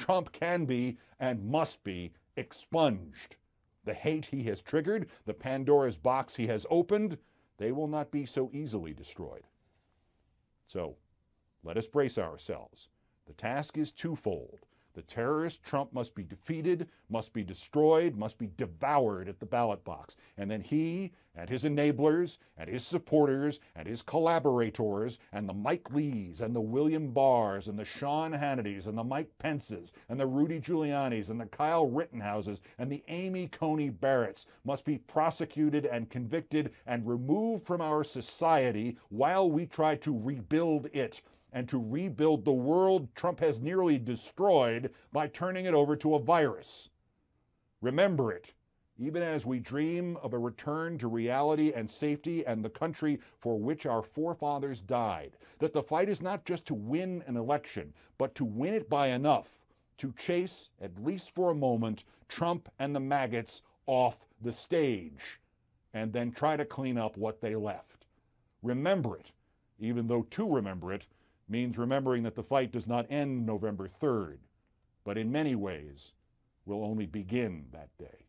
Trump can be and must be expunged. The hate he has triggered, the Pandora's box he has opened, they will not be so easily destroyed. So let us brace ourselves. The task is twofold the terrorist Trump must be defeated, must be destroyed, must be devoured at the ballot box. And then he and his enablers and his supporters and his collaborators and the Mike Lees and the William Barrs and the Sean Hannitys and the Mike Pences and the Rudy Giulianis and the Kyle Rittenhouses and the Amy Coney Barretts must be prosecuted and convicted and removed from our society while we try to rebuild it and to rebuild the world Trump has nearly destroyed by turning it over to a virus. Remember it, even as we dream of a return to reality and safety and the country for which our forefathers died, that the fight is not just to win an election, but to win it by enough to chase, at least for a moment, Trump and the maggots off the stage and then try to clean up what they left. Remember it, even though to remember it means remembering that the fight does not end November 3rd, but in many ways will only begin that day.